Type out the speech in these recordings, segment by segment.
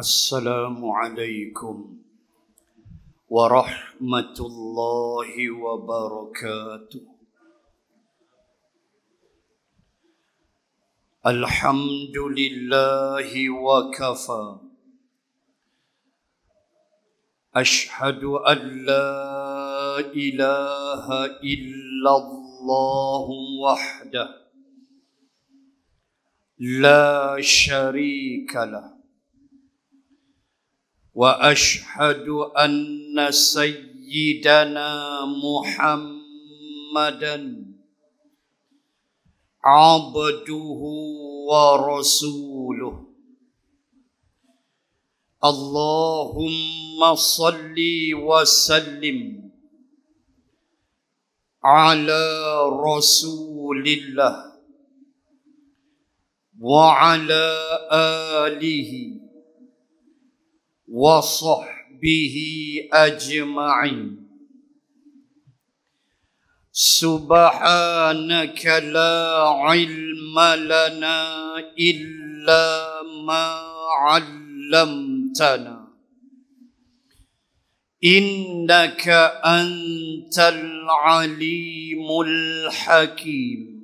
السلام عليكم ورحمة الله وبركاته الحمد لله وكفى أشهد أن لا إله إلا الله وحده لا شريك له واشهد ان سيدنا محمدا عبده ورسوله اللهم صل وسلم على رسول الله وعلى اله وصحبه أجمعين سبحانك لا علم لنا إلا ما علمتنا إنك أنت العليم الحكيم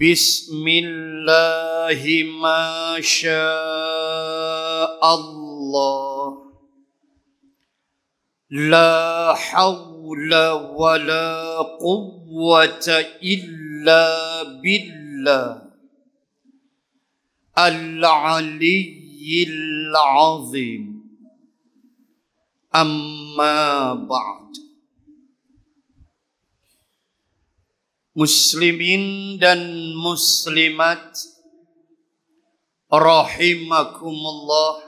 بسم الله ما شاء الله لا حول ولا قوة إلا بالله العلي العظيم أما بعد muslimin dan muslimat rahimakumullah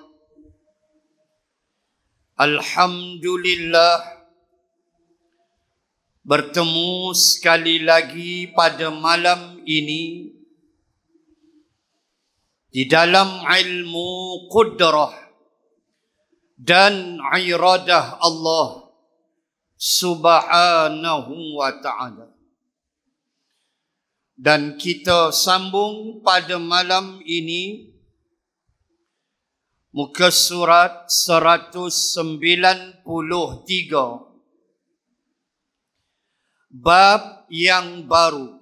alhamdulillah bertemu sekali lagi pada malam ini di dalam ilmu kudrah dan iradah Allah subhanahu wa ta'ala dan kita sambung pada malam ini muka surat 193 bab yang baru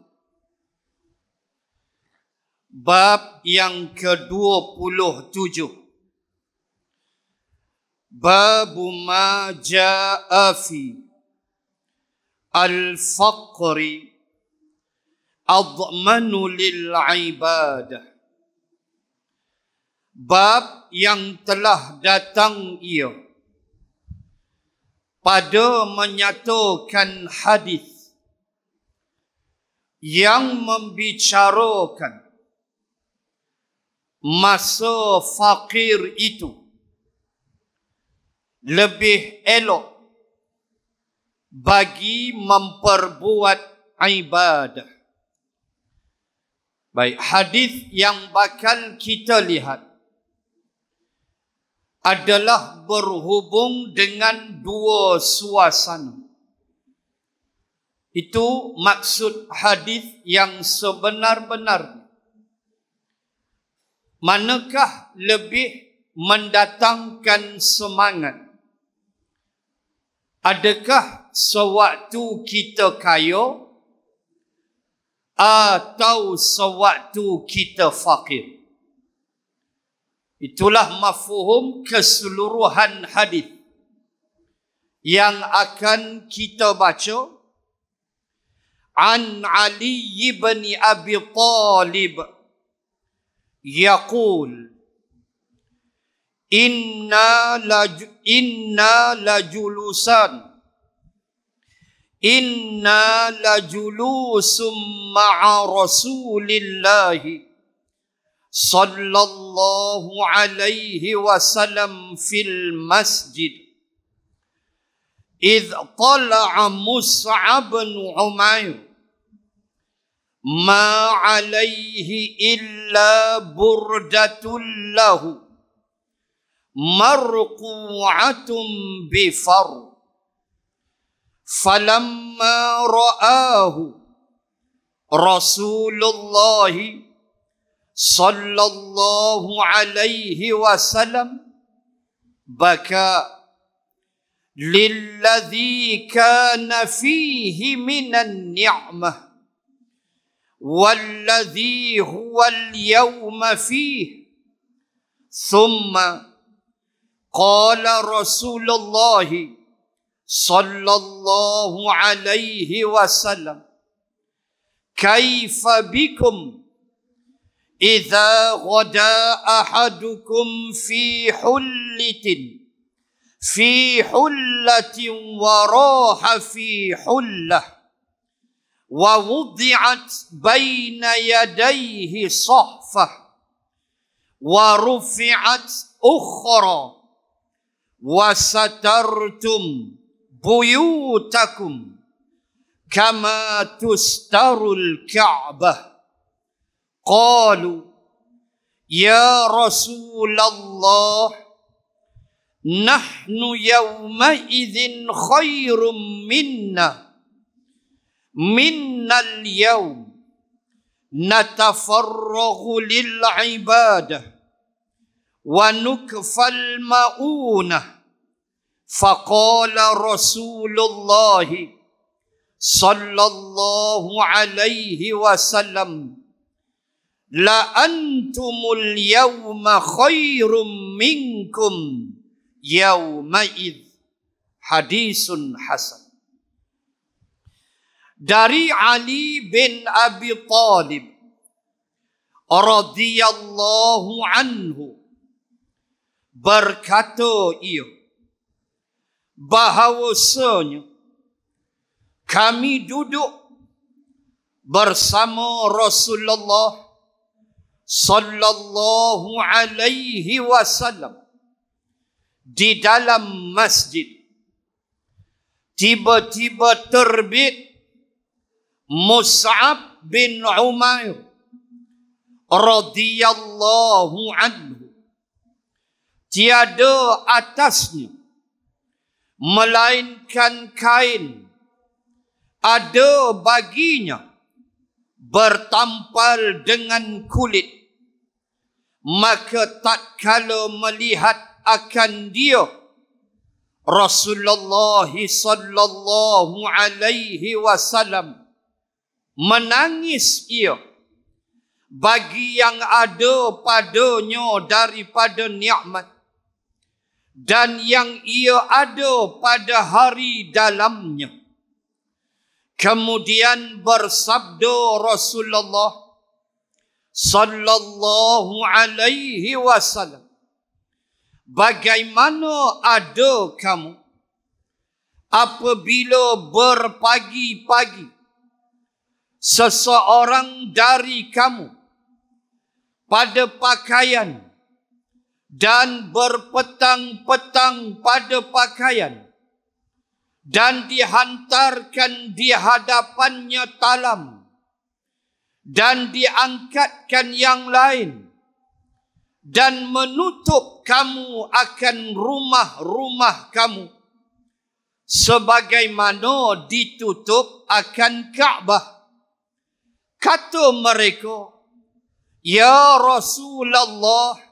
bab yang ke-27 bab ma ja'a fi al-faqri adzmanu ibadah bab yang telah datang ia pada menyatakan hadis yang membicarakan masa fakir itu lebih elok bagi memperbuat ibadah Baik, hadis yang bakal kita lihat adalah berhubung dengan dua suasana. Itu maksud hadis yang sebenar-benar. Manakah lebih mendatangkan semangat? Adakah sewaktu kita kaya atau sewaktu kita fakir. Itulah mafhum keseluruhan hadis yang akan kita baca An Ali ibn Abi Talib yaqul Inna la inna la julusan إنا لجلوس مع رسول الله صلى الله عليه وسلم في المسجد إذ طلع مصعب بن عمير ما عليه إلا بردة له مرقوعة بفرق فلما رآه رسول الله صلى الله عليه وسلم بكى للذي كان فيه من النعمه والذي هو اليوم فيه ثم قال رسول الله صلى الله عليه وسلم كيف بكم اذا غدا احدكم في حله في حله وراح في حله ووضعت بين يديه صحفه ورفعت اخرى وسترتم بيوتكم كما تستر الكعبه قالوا يا رسول الله نحن يومئذ خير منا منا اليوم نتفرغ للعباده ونكفى المؤونه فقال رسول الله صلى الله عليه وسلم لأنتم اليوم خير منكم يومئذ حديث حسن dari Ali bin Abi Talib radhiyallahu anhu berkata ia bahawasanya kami duduk bersama Rasulullah sallallahu alaihi wasallam di dalam masjid tiba-tiba terbit Mus'ab bin Umair radhiyallahu anhu tiada atasnya melainkan kain ada baginya bertampal dengan kulit maka tak kala melihat akan dia Rasulullah sallallahu alaihi wasallam menangis ia bagi yang ada padanya daripada nikmat dan yang ia ada pada hari dalamnya. Kemudian bersabda Rasulullah sallallahu alaihi wasallam Bagaimana ada kamu apabila berpagi-pagi seseorang dari kamu pada pakaian dan berpetang-petang pada pakaian dan dihantarkan di hadapannya talam dan diangkatkan yang lain dan menutup kamu akan rumah-rumah kamu sebagaimana ditutup akan Kaabah kata mereka ya Rasulullah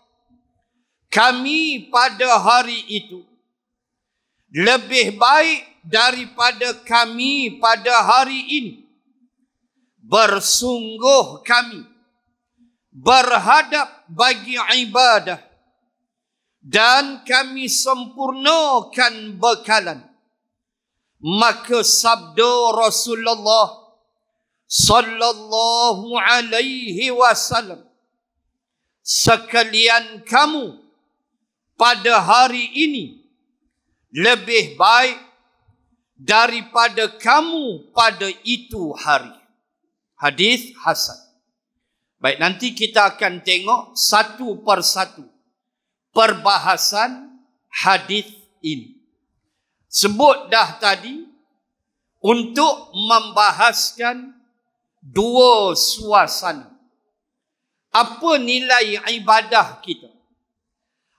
kami pada hari itu lebih baik daripada kami pada hari ini bersungguh kami berhadap bagi ibadah dan kami sempurnakan bekalan maka sabda Rasulullah sallallahu alaihi wasallam sekalian kamu pada hari ini lebih baik daripada kamu pada itu hari. Hadis Hasan. Baik, nanti kita akan tengok satu persatu satu perbahasan hadis ini. Sebut dah tadi untuk membahaskan dua suasana. Apa nilai ibadah kita?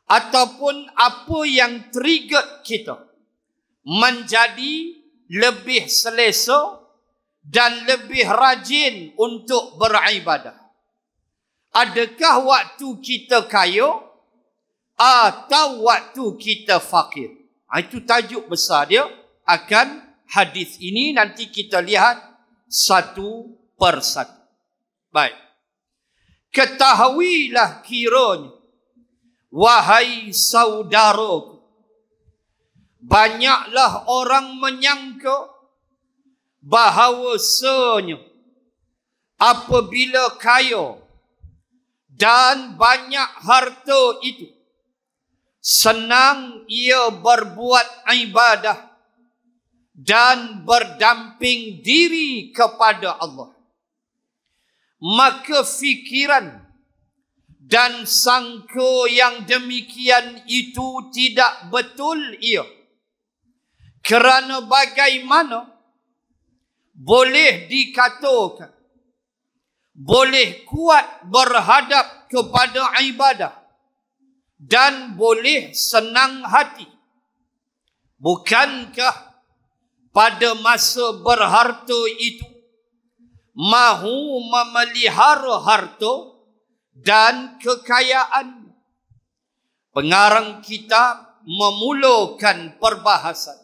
ataupun apa yang trigger kita menjadi lebih selesa dan lebih rajin untuk beribadah. Adakah waktu kita kaya atau waktu kita fakir? Ha, itu tajuk besar dia akan hadis ini nanti kita lihat satu persatu. Baik. Ketahuilah kiranya Wahai saudaraku, banyaklah orang menyangka bahawasanya apabila kaya dan banyak harta itu senang ia berbuat ibadah dan berdamping diri kepada Allah maka fikiran dan sangka yang demikian itu tidak betul ia kerana bagaimana boleh dikatakan boleh kuat berhadap kepada ibadah dan boleh senang hati bukankah pada masa berharta itu mahu memelihara harta dan kekayaan Pengarang kita memulakan perbahasan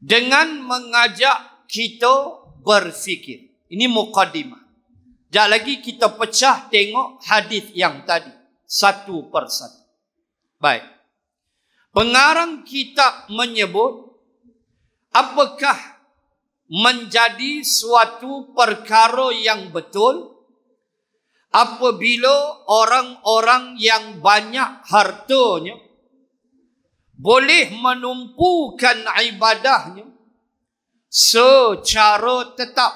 dengan mengajak kita berfikir. Ini mukadimah. Sekejap lagi kita pecah tengok hadis yang tadi. Satu persatu. Baik. Pengarang kitab menyebut apakah menjadi suatu perkara yang betul apabila orang-orang yang banyak hartanya boleh menumpukan ibadahnya secara tetap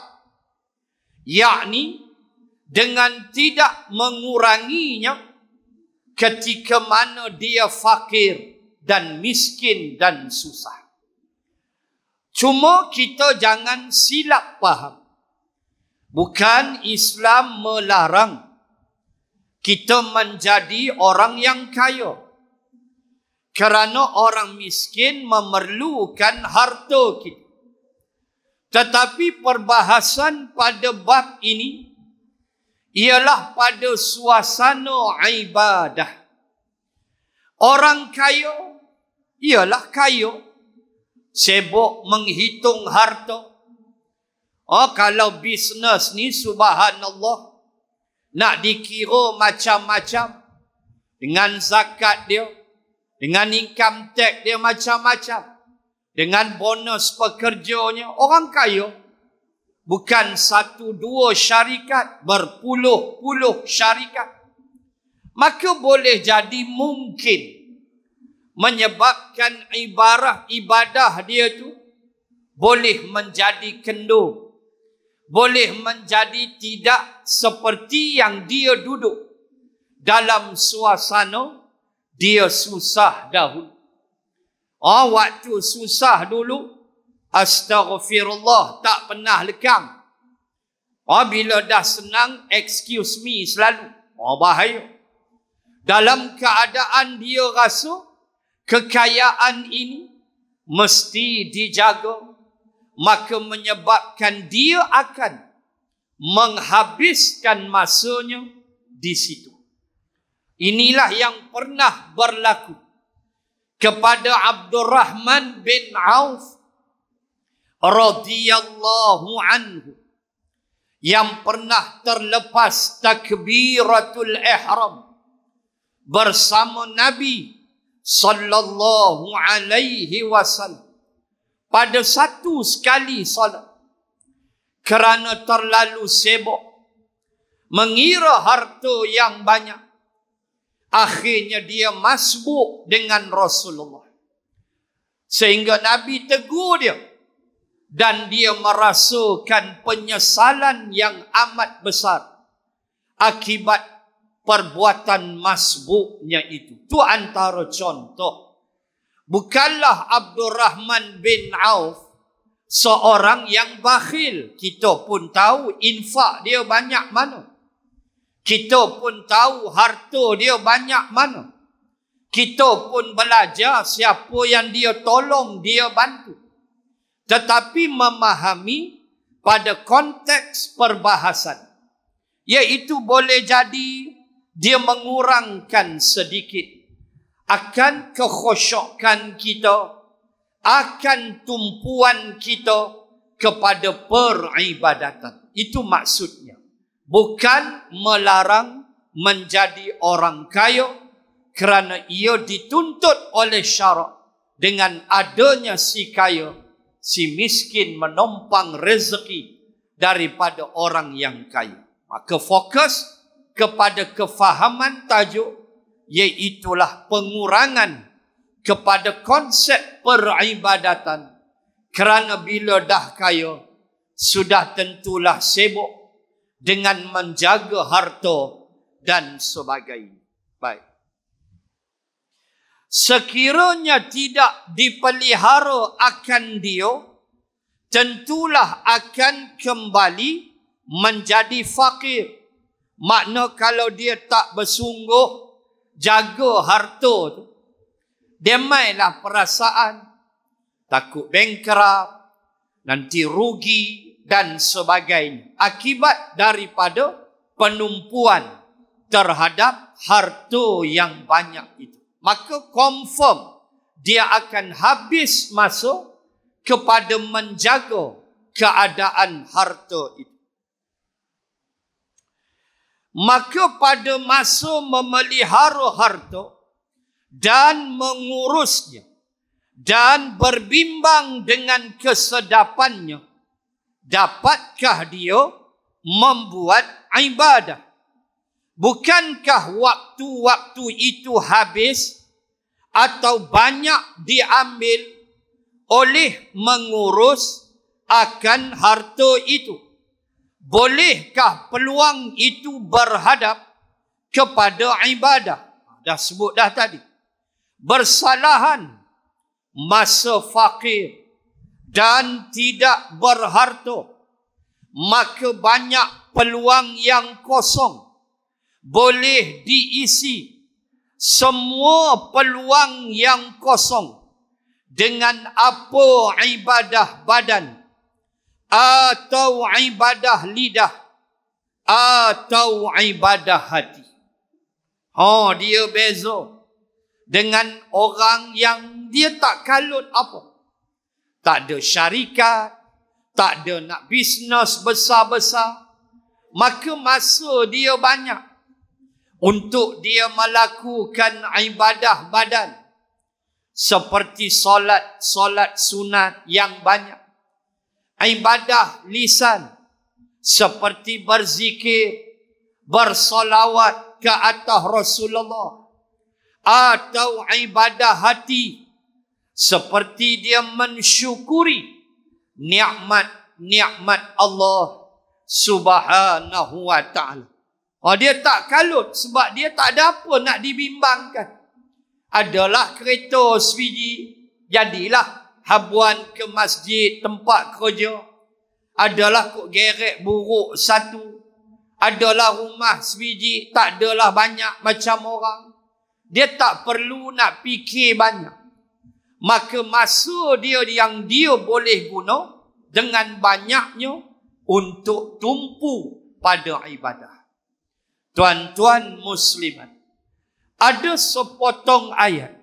yakni dengan tidak menguranginya ketika mana dia fakir dan miskin dan susah cuma kita jangan silap faham bukan Islam melarang kita menjadi orang yang kaya. Kerana orang miskin memerlukan harta kita. Tetapi perbahasan pada bab ini ialah pada suasana ibadah. Orang kaya ialah kaya sebab menghitung harta. Oh kalau bisnes ni subhanallah nak dikira macam-macam dengan zakat dia dengan income tax dia macam-macam dengan bonus pekerjanya orang kaya bukan satu dua syarikat berpuluh-puluh syarikat maka boleh jadi mungkin menyebabkan ibarah ibadah dia tu boleh menjadi kendur boleh menjadi tidak seperti yang dia duduk dalam suasana dia susah dahulu. Oh, waktu susah dulu, astagfirullah tak pernah lekang. Oh, bila dah senang, excuse me selalu. Oh, bahaya. Dalam keadaan dia rasa, kekayaan ini mesti dijaga, maka menyebabkan dia akan menghabiskan masanya di situ. Inilah yang pernah berlaku kepada Abdurrahman bin Auf radhiyallahu anhu yang pernah terlepas takbiratul ihram bersama Nabi sallallahu alaihi wasallam pada satu sekali solat kerana terlalu sibuk mengira harta yang banyak akhirnya dia masbuk dengan Rasulullah sehingga Nabi tegur dia dan dia merasakan penyesalan yang amat besar akibat perbuatan masbuknya itu. Tu antara contoh bukanlah Abdul Rahman bin Auf seorang yang bakhil. Kita pun tahu infak dia banyak mana. Kita pun tahu harta dia banyak mana. Kita pun belajar siapa yang dia tolong, dia bantu. Tetapi memahami pada konteks perbahasan. Iaitu boleh jadi dia mengurangkan sedikit akan kekhosyokan kita akan tumpuan kita kepada peribadatan itu maksudnya bukan melarang menjadi orang kaya kerana ia dituntut oleh syarak dengan adanya si kaya si miskin menompang rezeki daripada orang yang kaya maka fokus kepada kefahaman tajuk yaitulah pengurangan kepada konsep peribadatan kerana bila dah kaya sudah tentulah sibuk dengan menjaga harta dan sebagainya baik sekiranya tidak dipelihara akan dia tentulah akan kembali menjadi fakir makna kalau dia tak bersungguh jaga harta tu. Dia mainlah perasaan. Takut bankrap Nanti rugi dan sebagainya. Akibat daripada penumpuan terhadap harta yang banyak itu. Maka confirm dia akan habis masuk kepada menjaga keadaan harta itu maka pada masa memelihara harta dan mengurusnya dan berbimbang dengan kesedapannya dapatkah dia membuat ibadah bukankah waktu-waktu itu habis atau banyak diambil oleh mengurus akan harta itu bolehkah peluang itu berhadap kepada ibadah dah sebut dah tadi bersalahan masa fakir dan tidak berharta maka banyak peluang yang kosong boleh diisi semua peluang yang kosong dengan apa ibadah badan atau ibadah lidah atau ibadah hati. Ha, oh, dia beza dengan orang yang dia tak kalut apa. Tak ada syarikat, tak ada nak bisnes besar-besar. Maka masa dia banyak untuk dia melakukan ibadah badan. Seperti solat-solat sunat yang banyak ibadah lisan seperti berzikir bersolawat ke atas Rasulullah atau ibadah hati seperti dia mensyukuri nikmat-nikmat Allah Subhanahu wa taala. Oh dia tak kalut sebab dia tak ada apa nak dibimbangkan. Adalah kereta sebiji jadilah habuan ke masjid tempat kerja adalah kok gerek buruk satu adalah rumah sebiji tak adalah banyak macam orang dia tak perlu nak fikir banyak maka masa dia yang dia boleh guna dengan banyaknya untuk tumpu pada ibadah tuan-tuan muslimat ada sepotong ayat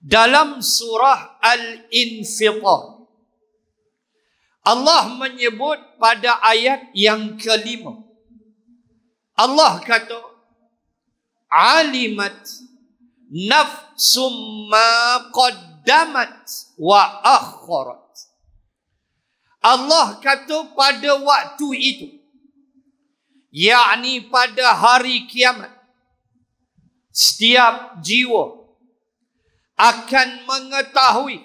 dalam surah Al-Infitar. Allah menyebut pada ayat yang kelima. Allah kata, Alimat nafsum ma qaddamat wa akhorat." Allah kata pada waktu itu, yakni pada hari kiamat, setiap jiwa akan mengetahui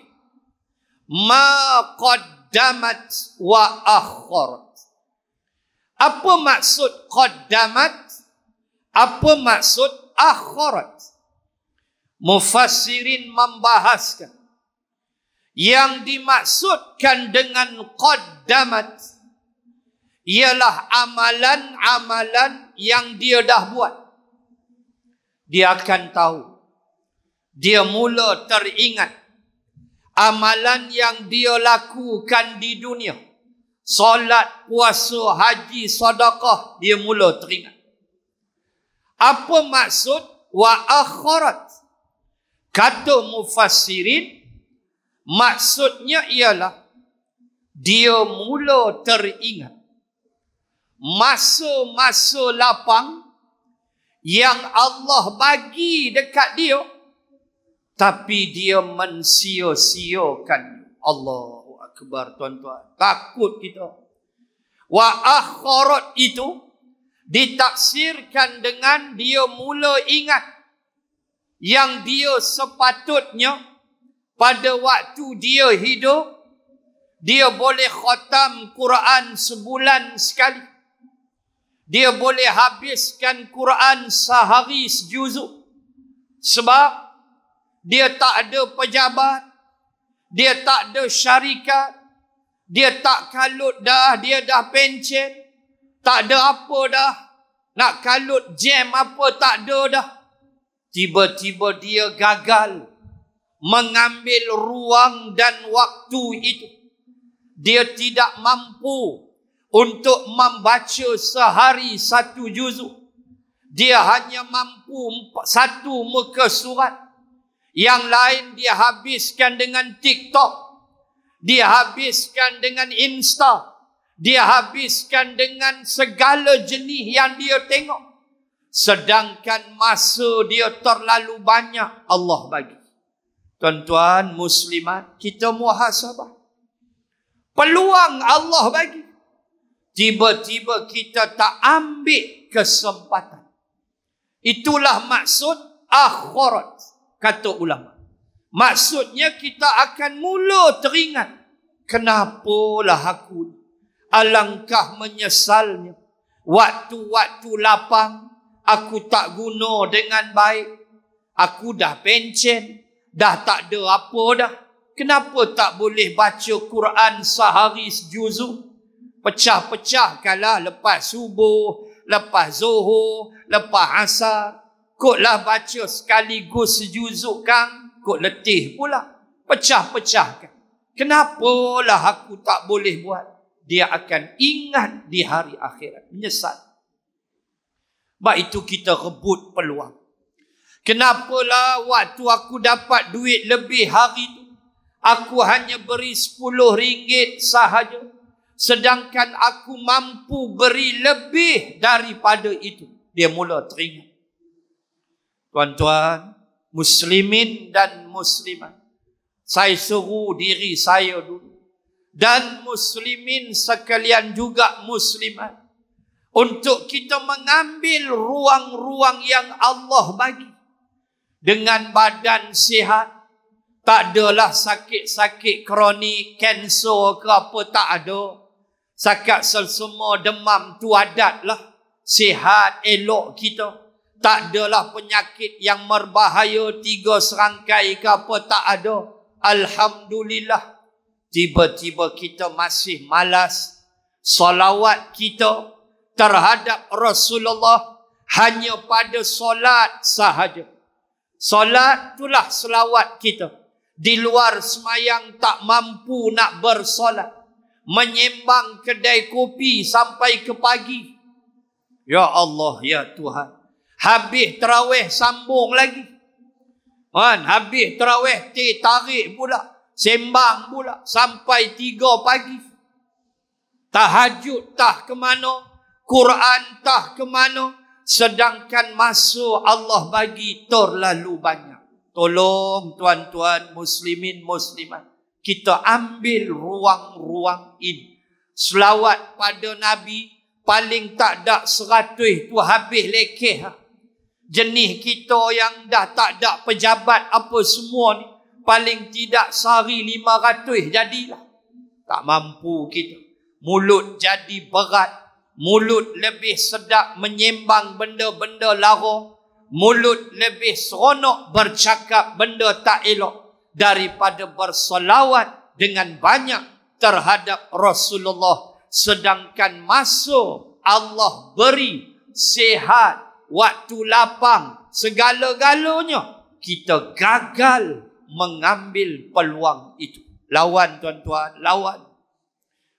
ma qaddamat wa akhkharat apa maksud qaddamat apa maksud akhkharat mufassirin membahaskan yang dimaksudkan dengan qaddamat ialah amalan-amalan yang dia dah buat dia akan tahu dia mula teringat amalan yang dia lakukan di dunia. Solat, puasa, haji, sedekah, dia mula teringat. Apa maksud wa akhirat? Kata mufassirin maksudnya ialah dia mula teringat masa-masa lapang yang Allah bagi dekat dia tapi dia mensia-siakan Allahu akbar tuan-tuan takut kita wa akharat itu ditafsirkan dengan dia mula ingat yang dia sepatutnya pada waktu dia hidup dia boleh khatam Quran sebulan sekali. Dia boleh habiskan Quran sehari sejuzuk. Sebab dia tak ada pejabat. Dia tak ada syarikat. Dia tak kalut dah. Dia dah pencet. Tak ada apa dah. Nak kalut jam apa tak ada dah. Tiba-tiba dia gagal mengambil ruang dan waktu itu. Dia tidak mampu untuk membaca sehari satu juzuk. Dia hanya mampu satu muka surat. Yang lain dia habiskan dengan TikTok. dia habiskan dengan Insta. dia habiskan dengan segala jenis yang dia tengok. Sedangkan masa dia terlalu banyak Allah bagi. Tuan-tuan muslimat kita muhasabah. Peluang Allah bagi. Tiba-tiba kita tak ambil kesempatan. Itulah maksud akhwarat kata ulama. Maksudnya kita akan mula teringat kenapalah aku alangkah menyesalnya waktu-waktu lapang aku tak guna dengan baik. Aku dah pencen, dah tak ada apa dah. Kenapa tak boleh baca Quran sehari sejuzuk? Pecah-pecah kalah lepas subuh, lepas zuhur, lepas asar. Kutlah baca sekaligus sejuzuk kan. Kut letih pula. pecah pecahkan kan. Kenapalah aku tak boleh buat. Dia akan ingat di hari akhirat. Menyesal. Sebab itu kita rebut peluang. Kenapalah waktu aku dapat duit lebih hari itu. Aku hanya beri sepuluh ringgit sahaja. Sedangkan aku mampu beri lebih daripada itu. Dia mula teringat. Tuan-tuan, muslimin dan muslimat. Saya suruh diri saya dulu. Dan muslimin sekalian juga muslimat. Untuk kita mengambil ruang-ruang yang Allah bagi. Dengan badan sihat. Tak adalah sakit-sakit kronik, kanser ke apa, tak ada. Sakat semua demam tu adat lah. Sihat, elok kita tak adalah penyakit yang merbahaya tiga serangkai ke apa tak ada alhamdulillah tiba-tiba kita masih malas salawat kita terhadap Rasulullah hanya pada solat sahaja solat itulah salawat kita di luar semayang tak mampu nak bersolat menyembang kedai kopi sampai ke pagi ya Allah ya Tuhan Habis terawih sambung lagi. Kan? Habis terawih tarik pula. Sembang pula. Sampai tiga pagi. Tahajud tah ke mana. Quran tah ke mana. Sedangkan masa Allah bagi terlalu banyak. Tolong tuan-tuan muslimin muslimat. Kita ambil ruang-ruang ini. Selawat pada Nabi. Paling tak dak seratus tu habis lekeh lah jenis kita yang dah tak ada pejabat apa semua ni paling tidak sehari 500 jadilah tak mampu kita mulut jadi berat mulut lebih sedap menyembang benda-benda lara mulut lebih seronok bercakap benda tak elok daripada bersolawat dengan banyak terhadap Rasulullah sedangkan masuk Allah beri sehat waktu lapang, segala-galanya, kita gagal mengambil peluang itu. Lawan tuan-tuan, lawan.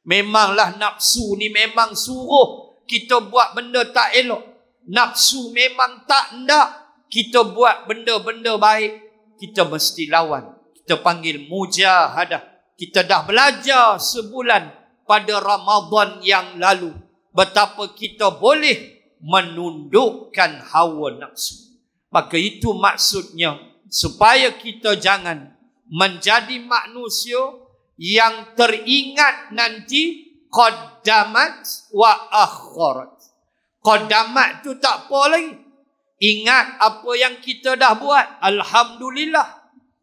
Memanglah nafsu ni memang suruh kita buat benda tak elok. Nafsu memang tak nak kita buat benda-benda baik. Kita mesti lawan. Kita panggil mujahadah. Kita dah belajar sebulan pada Ramadan yang lalu. Betapa kita boleh menundukkan hawa nafsu. Maka itu maksudnya supaya kita jangan menjadi manusia yang teringat nanti qaddamat wa akhirat. Qaddamat tu tak apa lagi. Ingat apa yang kita dah buat. Alhamdulillah.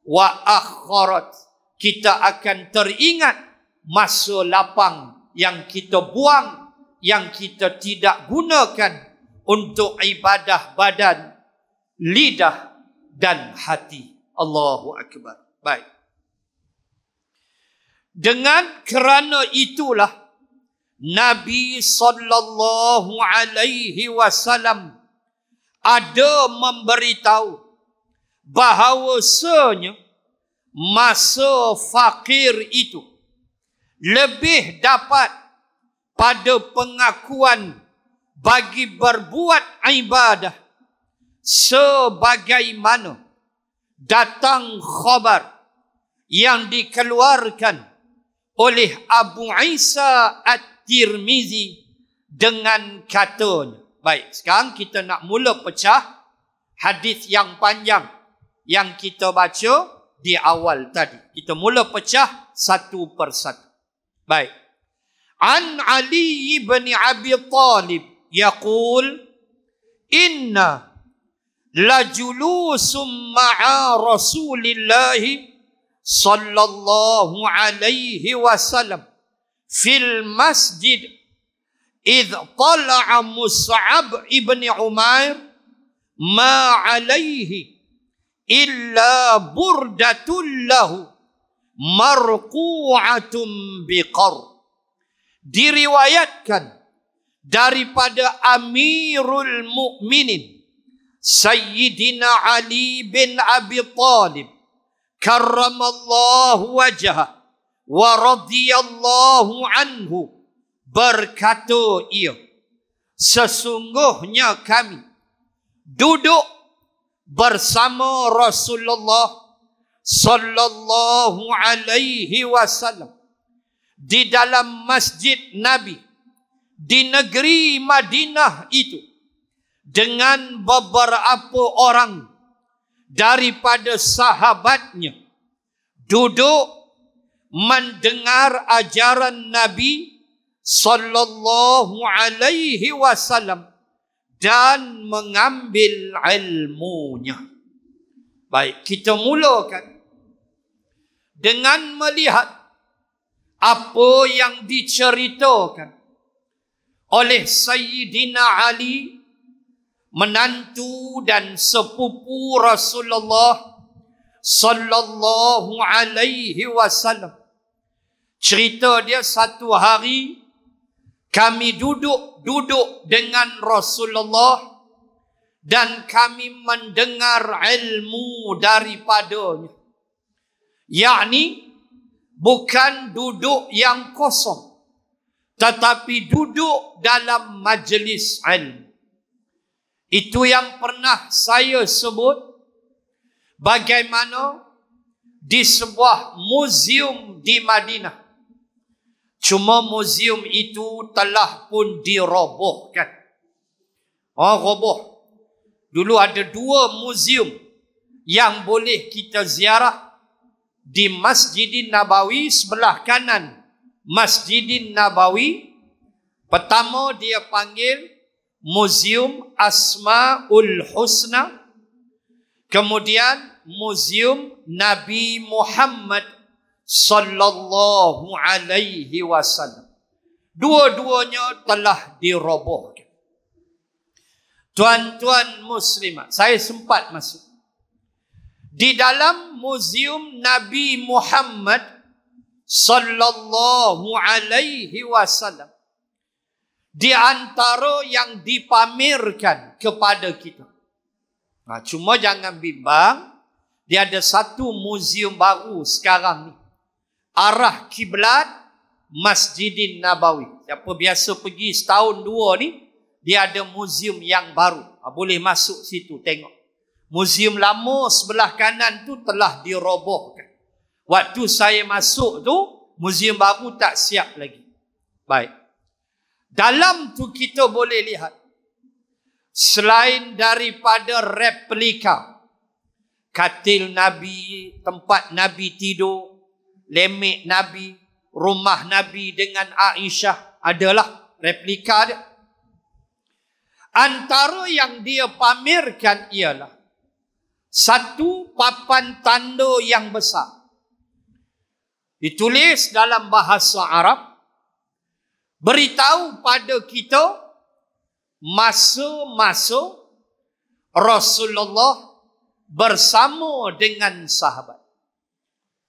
Wa akhirat. Kita akan teringat masa lapang yang kita buang yang kita tidak gunakan untuk ibadah badan, lidah dan hati. Allahu Akbar. Baik. Dengan kerana itulah Nabi sallallahu alaihi wasallam ada memberitahu bahawa bahawasanya masa fakir itu lebih dapat pada pengakuan bagi berbuat ibadah sebagaimana datang khabar yang dikeluarkan oleh Abu Isa At-Tirmizi dengan katanya. Baik, sekarang kita nak mula pecah hadis yang panjang yang kita baca di awal tadi. Kita mula pecah satu persatu. Baik. عن علي بن أبي طالب يقول إن لجلوس مع رسول الله صلى الله عليه وسلم في المسجد إذ طلع مصعب ابن عمير ما عليه إلا بردة له مرقوعة بقرب diriwayatkan daripada Amirul Mukminin Sayyidina Ali bin Abi Talib karramallahu wajah wa radiyallahu anhu berkata ia sesungguhnya kami duduk bersama Rasulullah sallallahu alaihi wasallam di dalam masjid Nabi di negeri Madinah itu dengan beberapa orang daripada sahabatnya duduk mendengar ajaran Nabi sallallahu alaihi wasallam dan mengambil ilmunya. Baik, kita mulakan dengan melihat apa yang diceritakan oleh Sayyidina Ali menantu dan sepupu Rasulullah sallallahu alaihi wasallam cerita dia satu hari kami duduk-duduk dengan Rasulullah dan kami mendengar ilmu daripadanya yakni bukan duduk yang kosong tetapi duduk dalam majlis ilmu itu yang pernah saya sebut bagaimana di sebuah muzium di Madinah cuma muzium itu telah pun dirobohkan oh roboh dulu ada dua muzium yang boleh kita ziarah di Masjidin Nabawi sebelah kanan. Masjidin Nabawi pertama dia panggil Museum Asmaul Husna. Kemudian Museum Nabi Muhammad sallallahu alaihi wasallam. Dua-duanya telah dirobohkan. Tuan-tuan muslimat, saya sempat masuk di dalam museum Nabi Muhammad sallallahu alaihi wasallam di antara yang dipamerkan kepada kita. Nah, cuma jangan bimbang, dia ada satu museum baru sekarang ni. Arah kiblat Masjidin Nabawi. Siapa biasa pergi setahun dua ni, dia ada muzium yang baru. Boleh masuk situ tengok. Museum lama sebelah kanan tu telah dirobohkan. Waktu saya masuk tu, museum baru tak siap lagi. Baik. Dalam tu kita boleh lihat. Selain daripada replika. Katil Nabi, tempat Nabi tidur. Lemek Nabi, rumah Nabi dengan Aisyah adalah replika dia. Antara yang dia pamerkan ialah satu papan tanda yang besar. Ditulis dalam bahasa Arab. Beritahu pada kita masa-masa Rasulullah bersama dengan sahabat.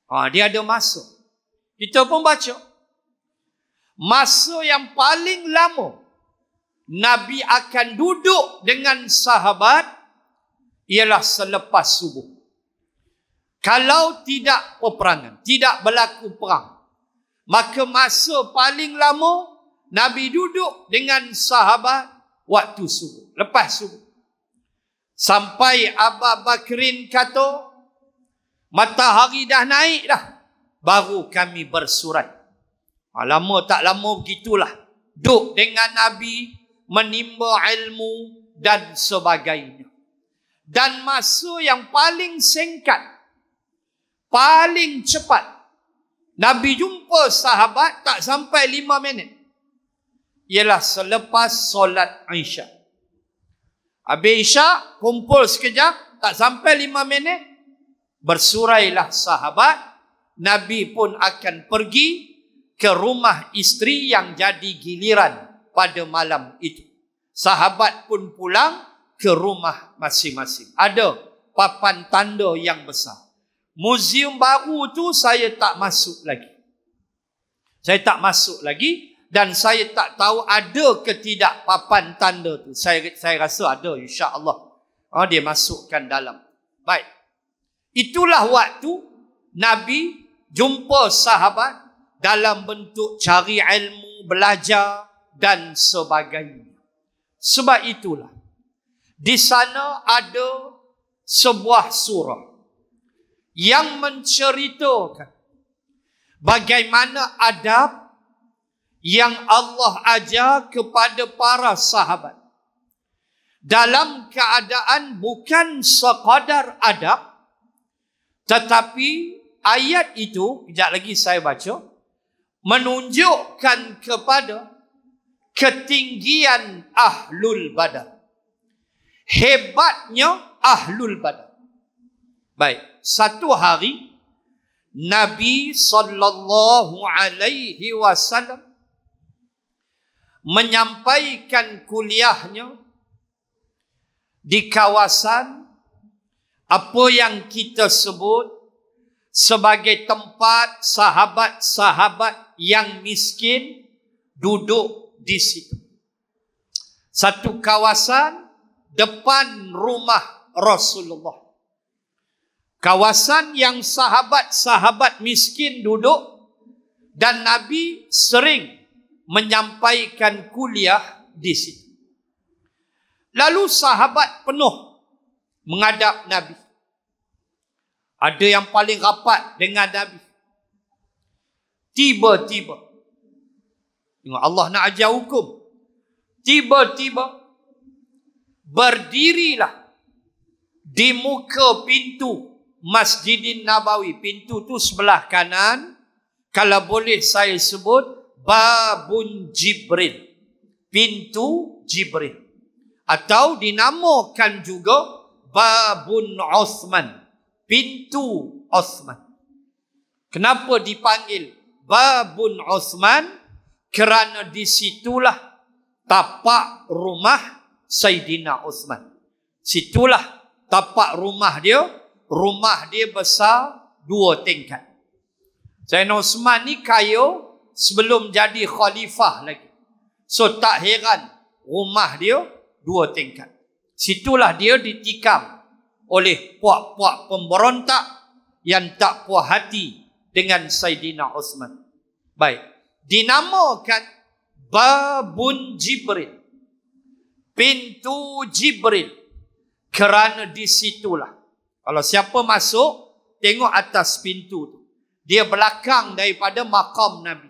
Ha, dia ada masa. Kita pun baca. Masa yang paling lama Nabi akan duduk dengan sahabat ialah selepas subuh. Kalau tidak peperangan, tidak berlaku perang, maka masa paling lama Nabi duduk dengan sahabat waktu subuh, lepas subuh. Sampai Abu Bakrin kata, matahari dah naik dah, baru kami bersurat. Ha, lama tak lama gitulah. duduk dengan Nabi, menimba ilmu dan sebagainya dan masa yang paling singkat paling cepat Nabi jumpa sahabat tak sampai lima minit ialah selepas solat Isya habis Isya kumpul sekejap tak sampai 5 minit bersurailah sahabat Nabi pun akan pergi ke rumah isteri yang jadi giliran pada malam itu sahabat pun pulang ke rumah masing-masing. Ada papan tanda yang besar. Museum baru tu saya tak masuk lagi. Saya tak masuk lagi dan saya tak tahu ada ke tidak papan tanda tu. Saya saya rasa ada insya-Allah. Ha, dia masukkan dalam. Baik. Itulah waktu Nabi jumpa sahabat dalam bentuk cari ilmu, belajar dan sebagainya. Sebab itulah di sana ada sebuah surah yang menceritakan bagaimana adab yang Allah ajar kepada para sahabat dalam keadaan bukan sekadar adab tetapi ayat itu kejap lagi saya baca menunjukkan kepada ketinggian ahlul badar hebatnya ahlul badar. Baik, satu hari Nabi sallallahu alaihi wasallam menyampaikan kuliahnya di kawasan apa yang kita sebut sebagai tempat sahabat-sahabat yang miskin duduk di situ. Satu kawasan depan rumah Rasulullah. Kawasan yang sahabat-sahabat miskin duduk dan Nabi sering menyampaikan kuliah di sini. Lalu sahabat penuh menghadap Nabi. Ada yang paling rapat dengan Nabi. Tiba-tiba. Tengok Allah nak ajar hukum. Tiba-tiba. Tiba-tiba berdirilah di muka pintu Masjidin Nabawi. Pintu tu sebelah kanan. Kalau boleh saya sebut Babun Jibril. Pintu Jibril. Atau dinamakan juga Babun Osman. Pintu Osman. Kenapa dipanggil Babun Osman? Kerana disitulah tapak rumah Saidina Uthman. Situlah tapak rumah dia. Rumah dia besar dua tingkat. Saidina Uthman ni kayu sebelum jadi khalifah lagi. So tak heran rumah dia dua tingkat. Situlah dia ditikam oleh puak-puak pemberontak yang tak puas hati dengan Saidina Uthman. Baik. Dinamakan Babun Jibril pintu Jibril. Kerana di situlah. Kalau siapa masuk, tengok atas pintu tu. Dia belakang daripada makam Nabi.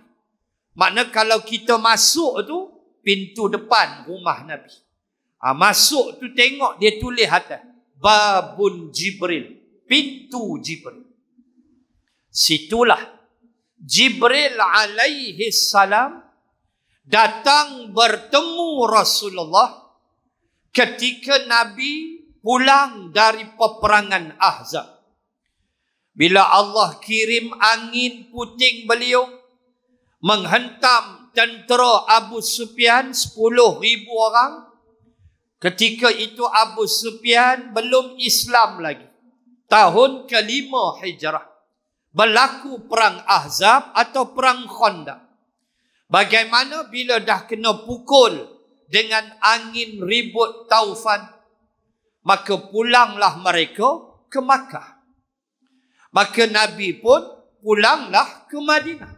Makna kalau kita masuk tu, pintu depan rumah Nabi. Ha, masuk tu tengok dia tulis atas. Babun Jibril. Pintu Jibril. Situlah. Jibril alaihi salam datang bertemu Rasulullah ketika Nabi pulang dari peperangan Ahzab. Bila Allah kirim angin puting beliau menghentam tentera Abu Sufyan 10,000 orang. Ketika itu Abu Sufyan belum Islam lagi. Tahun kelima hijrah. Berlaku perang Ahzab atau perang Khandaq. Bagaimana bila dah kena pukul dengan angin ribut taufan. Maka pulanglah mereka ke Makkah. Maka Nabi pun pulanglah ke Madinah.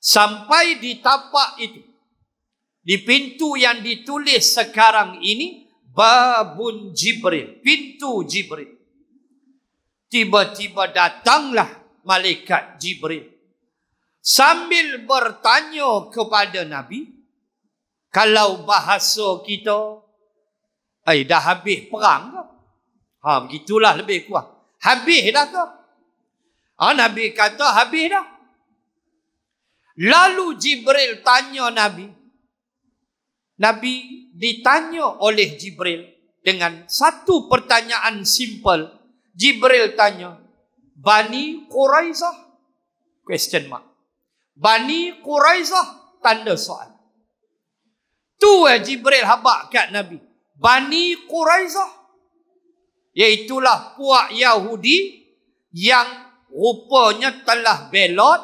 Sampai di tapak itu. Di pintu yang ditulis sekarang ini. Babun Jibril. Pintu Jibril. Tiba-tiba datanglah malaikat Jibril. Sambil bertanya kepada Nabi. Nabi. Kalau bahasa kita Eh dah habis perang ke? Ha begitulah lebih kuat. Habis dah ke? Ha Nabi kata habis dah. Lalu Jibril tanya Nabi. Nabi ditanya oleh Jibril dengan satu pertanyaan simple. Jibril tanya, Bani Quraizah? Question mark. Bani Quraizah? Tanda soal. Tu yang Jibril habak kat Nabi. Bani Quraizah. Iaitulah puak Yahudi yang rupanya telah belot,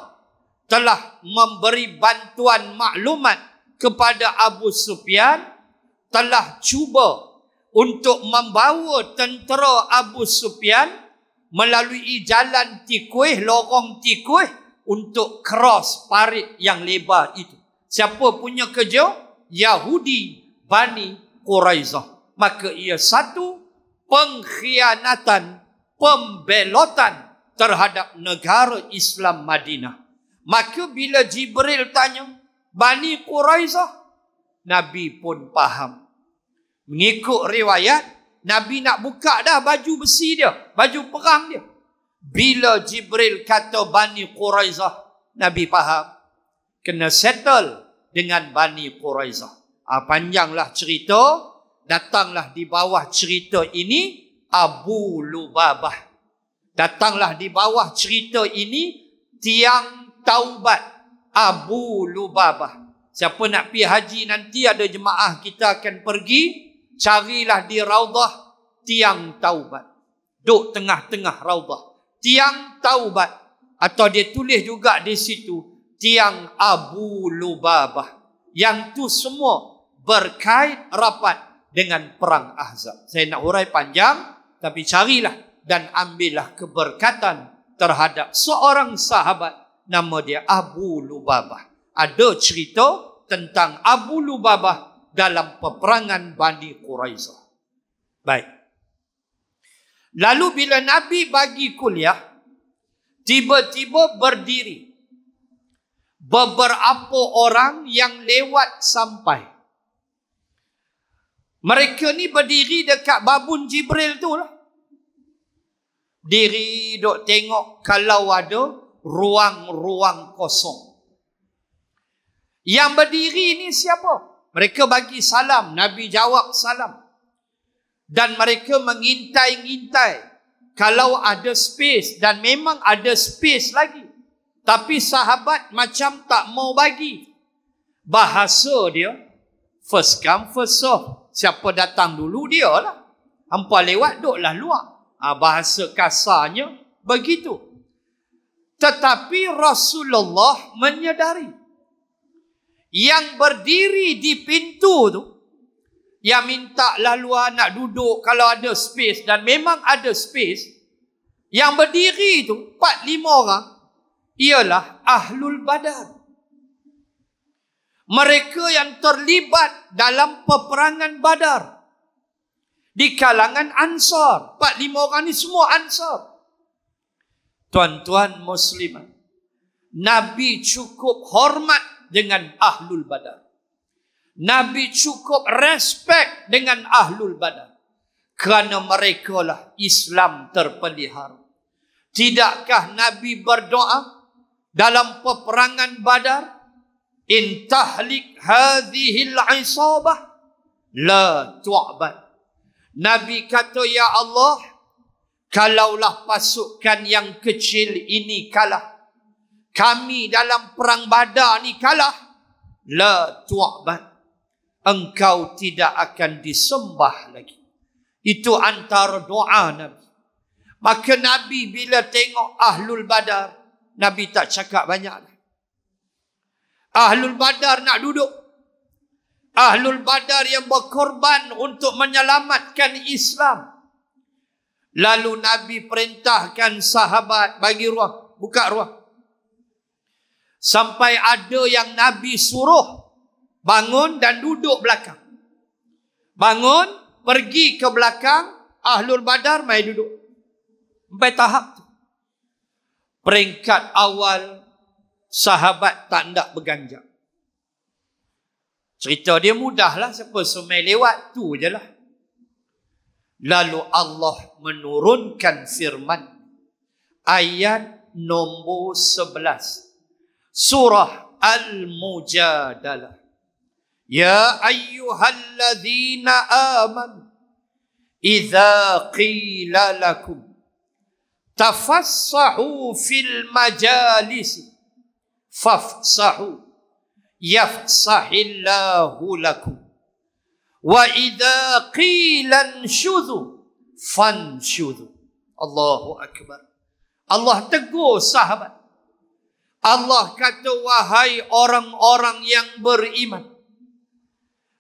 telah memberi bantuan maklumat kepada Abu Sufyan, telah cuba untuk membawa tentera Abu Sufyan melalui jalan tikuih, lorong tikuih untuk cross parit yang lebar itu. Siapa punya kerja? Yahudi Bani Quraizah. Maka ia satu pengkhianatan, pembelotan terhadap negara Islam Madinah. Maka bila Jibril tanya, Bani Quraizah, Nabi pun faham. Mengikut riwayat, Nabi nak buka dah baju besi dia, baju perang dia. Bila Jibril kata Bani Quraizah, Nabi faham. Kena settle dengan Bani Quraizah. Ha, panjanglah cerita, datanglah di bawah cerita ini Abu Lubabah. Datanglah di bawah cerita ini tiang taubat Abu Lubabah. Siapa nak pergi haji nanti ada jemaah kita akan pergi. Carilah di raudah tiang taubat. Duk tengah-tengah raudah. Tiang taubat. Atau dia tulis juga di situ tiang Abu Lubabah. Yang tu semua berkait rapat dengan perang Ahzab. Saya nak urai panjang tapi carilah dan ambillah keberkatan terhadap seorang sahabat nama dia Abu Lubabah. Ada cerita tentang Abu Lubabah dalam peperangan Bani Quraizah. Baik. Lalu bila Nabi bagi kuliah, tiba-tiba berdiri beberapa orang yang lewat sampai. Mereka ni berdiri dekat babun Jibril tu lah. Diri dok tengok kalau ada ruang-ruang kosong. Yang berdiri ni siapa? Mereka bagi salam. Nabi jawab salam. Dan mereka mengintai-ngintai. Kalau ada space. Dan memang ada space lagi. Tapi sahabat macam tak mau bagi. Bahasa dia, first come first serve. Siapa datang dulu dia lah. Hampa lewat duklah luar. Ha, bahasa kasarnya begitu. Tetapi Rasulullah menyedari. Yang berdiri di pintu tu. Yang minta lah luar nak duduk kalau ada space. Dan memang ada space. Yang berdiri tu, 4-5 orang ialah ahlul badar. Mereka yang terlibat dalam peperangan badar. Di kalangan ansar. Empat lima orang ni semua ansar. Tuan-tuan muslimah. Nabi cukup hormat dengan ahlul badar. Nabi cukup respek dengan ahlul badar. Kerana mereka lah Islam terpelihara. Tidakkah Nabi berdoa? dalam peperangan Badar in tahlik hadhihi al-isabah la tu'bad Nabi kata ya Allah kalaulah pasukan yang kecil ini kalah kami dalam perang Badar ni kalah la tu'bad engkau tidak akan disembah lagi itu antara doa Nabi maka Nabi bila tengok ahlul Badar Nabi tak cakap banyak. Ahlul Badar nak duduk. Ahlul Badar yang berkorban untuk menyelamatkan Islam. Lalu Nabi perintahkan sahabat bagi ruang. Buka ruang. Sampai ada yang Nabi suruh bangun dan duduk belakang. Bangun, pergi ke belakang. Ahlul Badar mai duduk. Sampai tahap tu peringkat awal sahabat tak nak berganjak. Cerita dia mudahlah siapa sumai lewat tu je lah. Lalu Allah menurunkan firman ayat nombor sebelas surah Al-Mujadalah. Ya ayyuhallazina amanu idza qila lakum tafassahu fil majalis fafsahu yafsahillahu lakum wa idza qilan syudhu fan syudhu Allahu akbar Allah tegur sahabat Allah kata wahai orang-orang yang beriman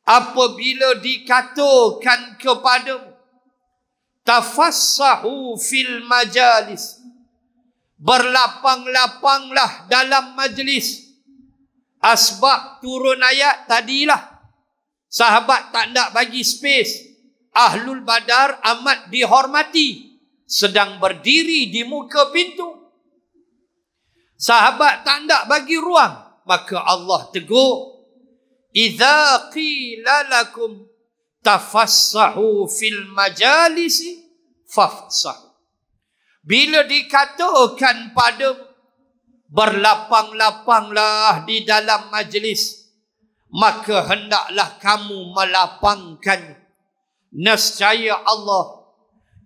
apabila dikatakan kepadamu tafassahu fil majalis berlapang-lapanglah dalam majlis asbab turun ayat tadilah sahabat tak nak bagi space ahlul badar amat dihormati sedang berdiri di muka pintu sahabat tak nak bagi ruang maka Allah tegur idza qila tafassahu fil majalisi fafsah bila dikatakan pada berlapang-lapanglah di dalam majlis maka hendaklah kamu melapangkan nescaya Allah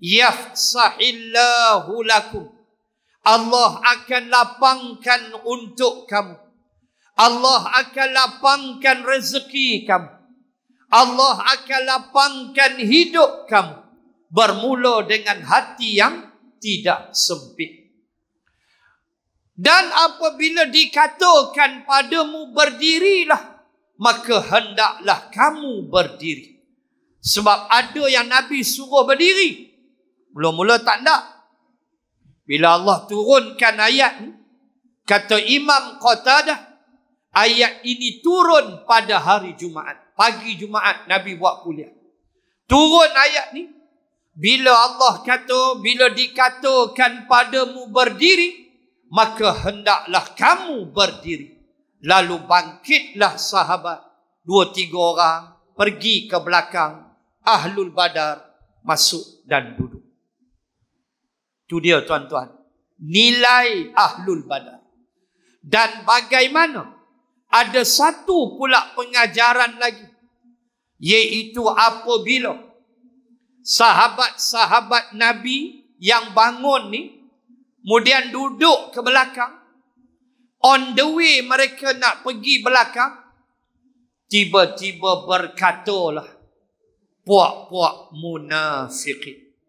yafsahillahu lakum Allah akan lapangkan untuk kamu Allah akan lapangkan rezeki kamu Allah akan lapangkan hidup kamu bermula dengan hati yang tidak sempit. Dan apabila dikatakan padamu berdirilah, maka hendaklah kamu berdiri. Sebab ada yang Nabi suruh berdiri. Mula-mula tak nak. Bila Allah turunkan ayat ni, kata Imam Qatadah, ayat ini turun pada hari Jumaat pagi Jumaat Nabi buat kuliah. Turun ayat ni. Bila Allah kata, bila dikatakan padamu berdiri, maka hendaklah kamu berdiri. Lalu bangkitlah sahabat. Dua tiga orang pergi ke belakang. Ahlul Badar masuk dan duduk. Itu dia tuan-tuan. Nilai Ahlul Badar. Dan bagaimana ada satu pula pengajaran lagi iaitu apabila sahabat-sahabat nabi yang bangun ni kemudian duduk ke belakang on the way mereka nak pergi belakang tiba-tiba berkatalah puak-puak munafik.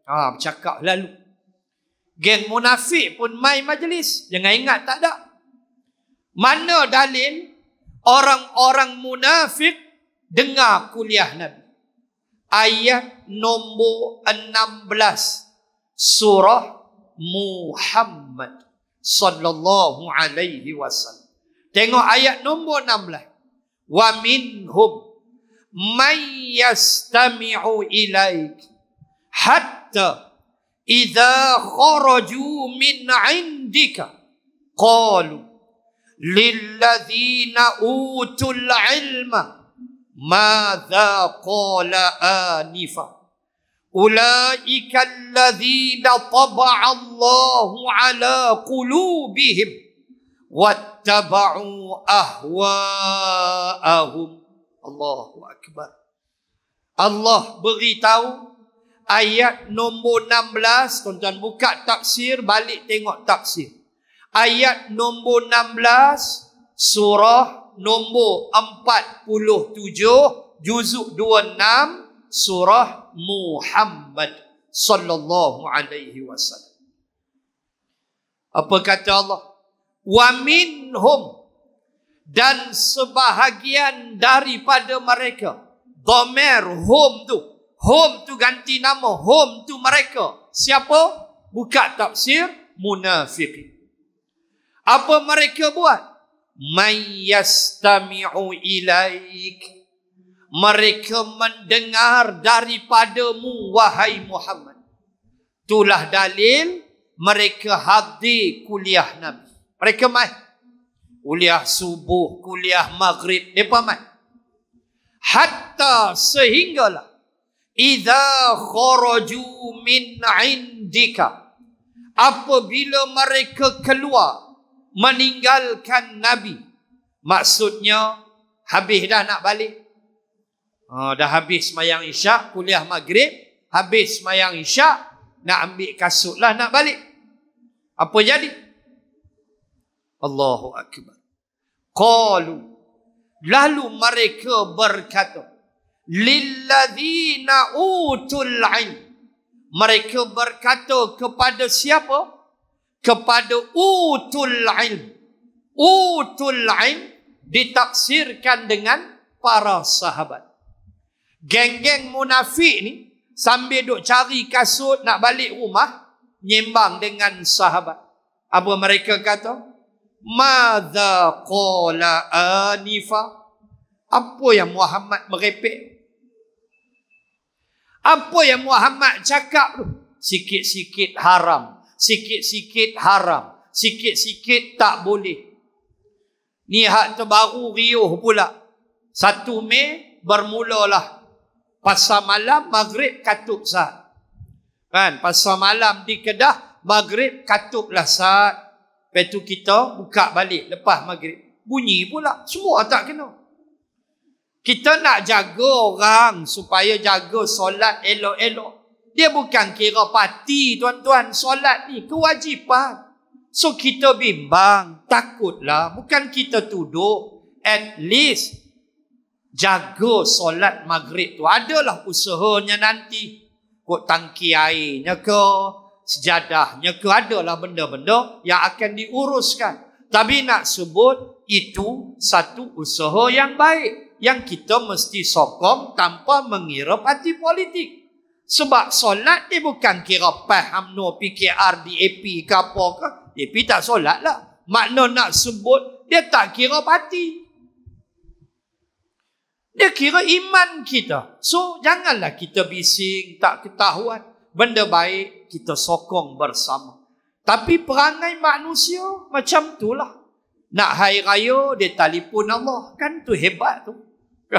Ha, bercakap lalu. Geng munafik pun mai majlis. Jangan ingat tak ada. Mana dalil orang-orang munafik dengar kuliah Nabi. Ayat nombor 16 surah Muhammad sallallahu alaihi wasallam. Tengok ayat nombor 16. Wa minhum may yastami'u ilaik hatta idza kharaju min 'indika qalu lilladhina utul ilma madha qala anifa ulaika alladhina taba'a Allahu ala qulubihim wattaba'u ahwa'ahum Allahu akbar Allah beritahu ayat nombor 16 tuan-tuan buka tafsir balik tengok tafsir ayat nombor 16 surah nombor 47 juzuk 26 surah Muhammad sallallahu alaihi wasallam. Apa kata Allah? Wa minhum dan sebahagian daripada mereka. Domer hum tu. Hum tu ganti nama. Hum tu mereka. Siapa? Buka tafsir. Munafiqin apa mereka buat mayastami'u ilaik mereka mendengar daripadamu wahai Muhammad itulah dalil mereka hadir kuliah nabi mereka mai kuliah subuh kuliah maghrib depa mai hatta sehinggalah Iza kharaju min indika. Apabila mereka keluar meninggalkan Nabi. Maksudnya, habis dah nak balik. Oh, dah habis semayang isyak, kuliah maghrib. Habis semayang isyak, nak ambil kasut lah nak balik. Apa jadi? Allahu Akbar. Qalu. Lalu mereka berkata. Lilladzina utul'in. Mereka berkata kepada siapa? Siapa? kepada utul lain, Utul lain ditaksirkan dengan para sahabat. Geng-geng munafik ni sambil duk cari kasut nak balik rumah nyembang dengan sahabat. Apa mereka kata? Mada qala anifa? Apa yang Muhammad merepek? Apa yang Muhammad cakap tu? Sikit-sikit haram. Sikit-sikit haram. Sikit-sikit tak boleh. Ni hak terbaru riuh pula. Satu Mei bermulalah. Pasal malam maghrib katuk saat. Kan? Pasal malam di Kedah maghrib katuklah saat. Lepas tu kita buka balik lepas maghrib. Bunyi pula. Semua tak kena. Kita nak jaga orang supaya jaga solat elok-elok. Dia bukan kira parti tuan-tuan. Solat ni kewajipan. So kita bimbang. Takutlah. Bukan kita tuduh. At least jaga solat maghrib tu. Adalah usahanya nanti. Kut tangki airnya ke. Sejadahnya ke. Adalah benda-benda yang akan diuruskan. Tapi nak sebut itu satu usaha yang baik. Yang kita mesti sokong tanpa mengira parti politik. Sebab solat dia bukan kira pahamno PKR, DAP ke apa ke. DAP ya, tak solat lah. Makna nak sebut, dia tak kira parti. Dia kira iman kita. So, janganlah kita bising, tak ketahuan. Benda baik, kita sokong bersama. Tapi perangai manusia macam tu lah. Nak hari raya, dia telefon Allah. Kan tu hebat tu.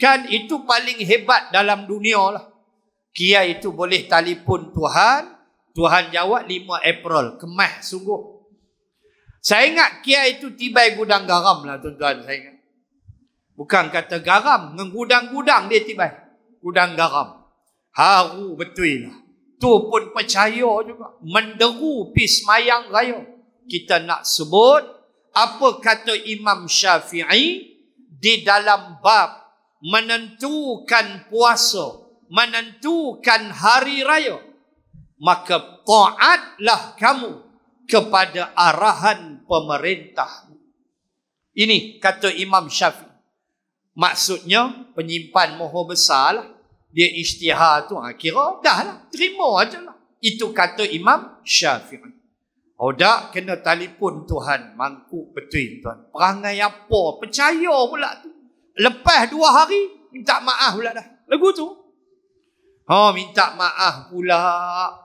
kan itu paling hebat dalam dunia lah. Kia itu boleh telefon Tuhan. Tuhan jawab 5 April. Kemah sungguh. Saya ingat kia itu tiba gudang garam lah tuan-tuan. Saya ingat. Bukan kata garam. Menggudang-gudang dia tiba. Gudang garam. Haru betul lah. Tu pun percaya juga. Menderu pis mayang raya. Kita nak sebut. Apa kata Imam Syafi'i. Di dalam bab. Menentukan puasa. Puasa menentukan hari raya maka taatlah kamu kepada arahan pemerintah ini kata Imam Syafi'i maksudnya penyimpan moho besar lah. dia isytihar tu ha, kira dah lah terima aja lah itu kata Imam Syafi'i Oh tak, kena telefon Tuhan. Mangkuk betul Tuhan. Perangai apa? Percaya pula tu. Lepas dua hari, minta maaf pula dah. Lagu tu, Ha oh, minta maaf pula.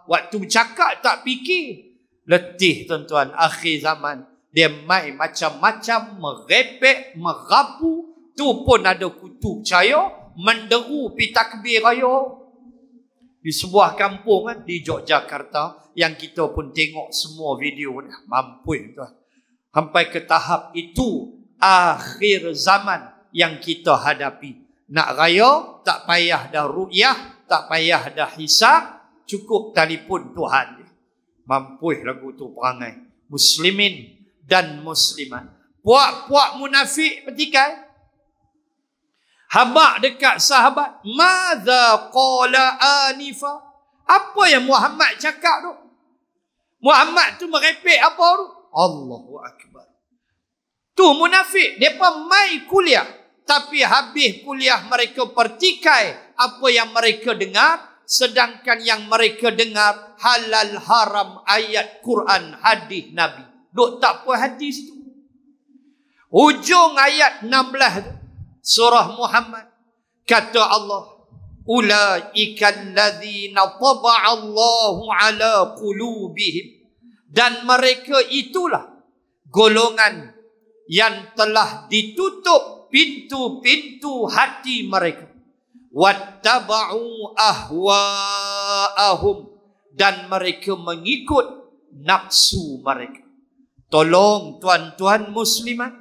Waktu bercakap tak fikir. Letih tuan-tuan akhir zaman. Dia mai macam-macam merepek, merapu. Tu pun ada kutu percaya. Menderu pitakbir raya. Di sebuah kampung kan di Yogyakarta. Yang kita pun tengok semua video ni. Mampu tuan. Sampai ke tahap itu. Akhir zaman yang kita hadapi. Nak raya tak payah dah ru'yah tak payah dah hisap, cukup telefon Tuhan. Mampu lagu tu perangai. Muslimin dan Muslimat. Puak-puak munafik petikai. Habak dekat sahabat. Mada qala anifa. Apa yang Muhammad cakap tu? Muhammad tu merepek apa tu? Allahu Akbar. Tu munafik. Mereka mai kuliah. Tapi habis kuliah mereka pertikai apa yang mereka dengar sedangkan yang mereka dengar halal haram ayat Quran hadis Nabi. Dok tak apa hati situ. Hujung ayat 16 surah Muhammad kata Allah ulaika allazina taba Allahu ala qulubihim dan mereka itulah golongan yang telah ditutup pintu-pintu hati mereka wattaba'u ahwa'ahum dan mereka mengikut nafsu mereka. Tolong tuan-tuan muslimat,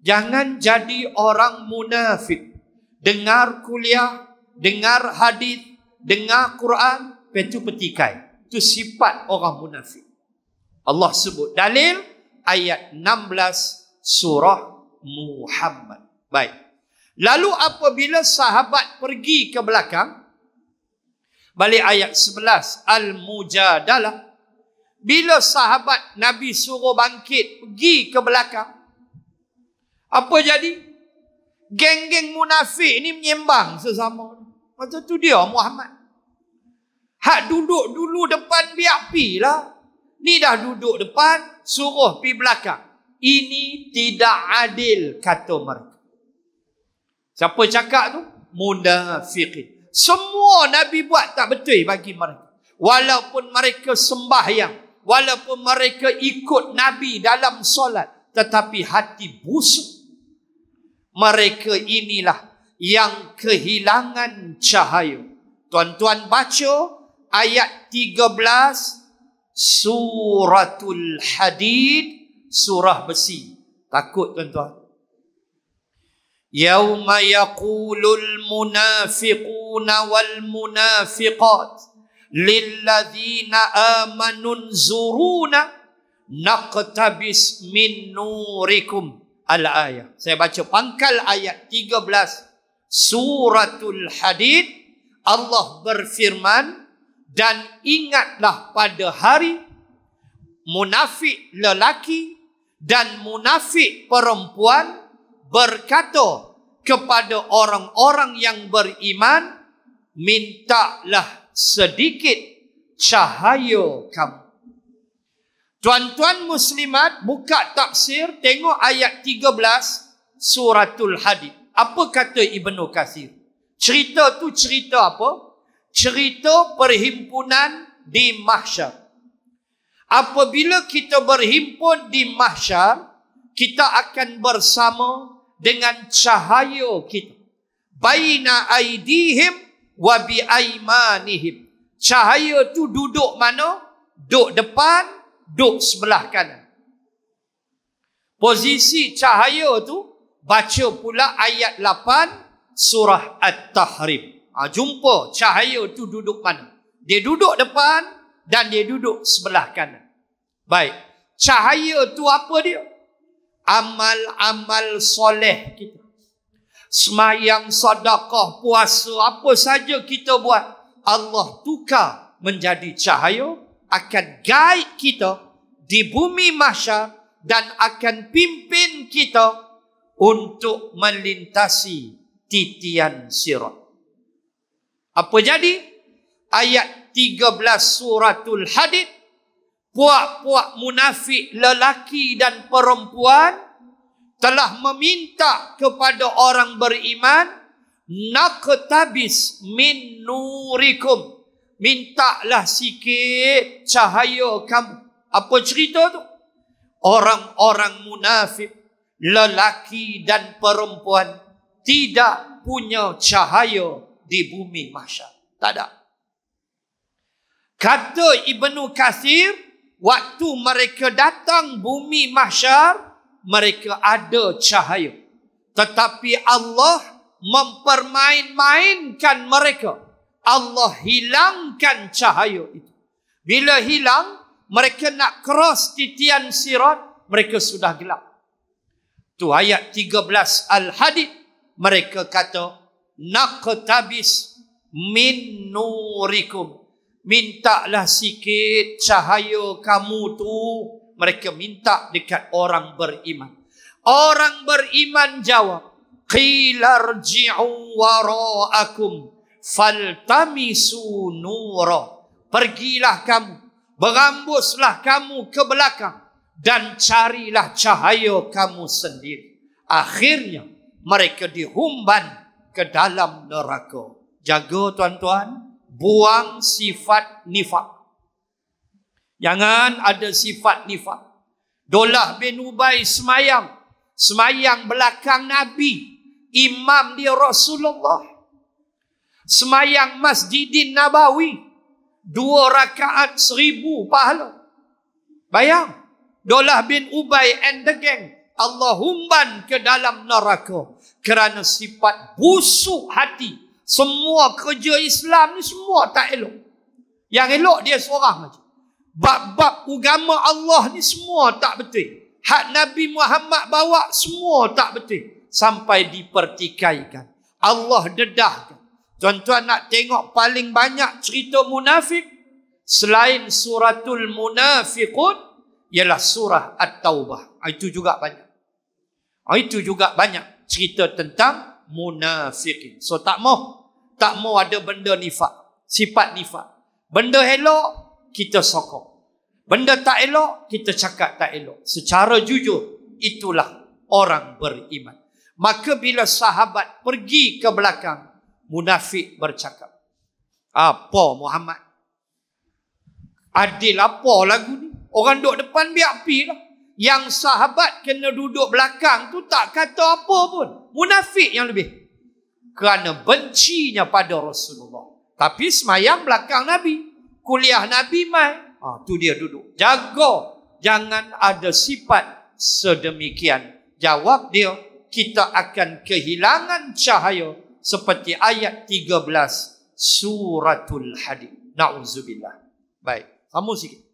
jangan jadi orang munafik. Dengar kuliah, dengar hadis, dengar Quran, petu petikai. Itu sifat orang munafik. Allah sebut dalil ayat 16 surah Muhammad. Baik. Lalu apabila sahabat pergi ke belakang, balik ayat 11, Al-Mujadalah. Bila sahabat Nabi suruh bangkit pergi ke belakang, apa jadi? Geng-geng munafik ni menyembang sesama. Macam tu dia Muhammad. Hak duduk dulu depan biar pi lah. Ni dah duduk depan, suruh pi belakang. Ini tidak adil, kata mereka. Siapa cakap tu? Munafiqin. Semua Nabi buat tak betul bagi mereka. Walaupun mereka sembahyang. Walaupun mereka ikut Nabi dalam solat. Tetapi hati busuk. Mereka inilah yang kehilangan cahaya. Tuan-tuan baca ayat 13 suratul hadid surah besi. Takut tuan-tuan. يوم يقول المنافقون والمنافقات للذين آمنوا انظرونا نقتبس من al الآية saya baca pangkal ayat 13 suratul hadid Allah berfirman dan ingatlah pada hari munafik lelaki dan munafik perempuan berkata kepada orang-orang yang beriman, mintalah sedikit cahaya kamu. Tuan-tuan muslimat, buka tafsir, tengok ayat 13 suratul hadid. Apa kata Ibn Kasir? Cerita tu cerita apa? Cerita perhimpunan di mahsyar. Apabila kita berhimpun di mahsyar, kita akan bersama dengan cahaya kita. Baina aidihim wa bi aimanihim. Cahaya tu duduk mana? Duduk depan, duduk sebelah kanan. Posisi cahaya tu baca pula ayat 8 surah At-Tahrim. Ha, jumpa cahaya tu duduk mana? Dia duduk depan dan dia duduk sebelah kanan. Baik. Cahaya tu apa dia? amal-amal soleh kita. Semayang sadaqah, puasa, apa saja kita buat. Allah tukar menjadi cahaya. Akan guide kita di bumi masya dan akan pimpin kita untuk melintasi titian sirat. Apa jadi? Ayat 13 suratul hadith puak-puak munafik lelaki dan perempuan telah meminta kepada orang beriman naqtabis min nurikum mintalah sikit cahaya kamu apa cerita tu orang-orang munafik lelaki dan perempuan tidak punya cahaya di bumi mahsyar tak ada kata ibnu kasir waktu mereka datang bumi mahsyar mereka ada cahaya tetapi Allah mempermain-mainkan mereka Allah hilangkan cahaya itu bila hilang mereka nak cross titian sirat mereka sudah gelap tu ayat 13 al-hadid mereka kata naqtabis min nurikum Mintalah sikit cahaya kamu tu. Mereka minta dekat orang beriman. Orang beriman jawab. Qilarji'u wara'akum. Faltamisu nura. Pergilah kamu. Beramboslah kamu ke belakang. Dan carilah cahaya kamu sendiri. Akhirnya mereka dihumban ke dalam neraka. Jaga tuan-tuan buang sifat nifak. Jangan ada sifat nifak. Dolah bin Ubay semayang. Semayang belakang Nabi. Imam dia Rasulullah. Semayang Masjidin Nabawi. Dua rakaat seribu pahala. Bayang. Dolah bin Ubay and the gang. Allah humban ke dalam neraka. Kerana sifat busuk hati. Semua kerja Islam ni semua tak elok. Yang elok dia seorang saja. Bab-bab agama Allah ni semua tak betul. Hak Nabi Muhammad bawa semua tak betul. Sampai dipertikaikan. Allah dedahkan. Tuan-tuan nak tengok paling banyak cerita munafik. Selain suratul Munafikun Ialah surah At-Taubah. Ah, itu juga banyak. Ah, itu juga banyak cerita tentang munafiqin. So tak mau tak mau ada benda nifak, sifat nifak. Benda elok kita sokong. Benda tak elok kita cakap tak elok. Secara jujur itulah orang beriman. Maka bila sahabat pergi ke belakang, munafik bercakap. Apa Muhammad? Adil apa lagu ni? Orang duduk depan biar pergi lah yang sahabat kena duduk belakang tu tak kata apa pun. Munafik yang lebih. Kerana bencinya pada Rasulullah. Tapi semayang belakang Nabi. Kuliah Nabi mai. Ha, tu dia duduk. Jaga. Jangan ada sifat sedemikian. Jawab dia. Kita akan kehilangan cahaya. Seperti ayat 13. Suratul Hadid. Na'udzubillah. Baik. Sambung sikit.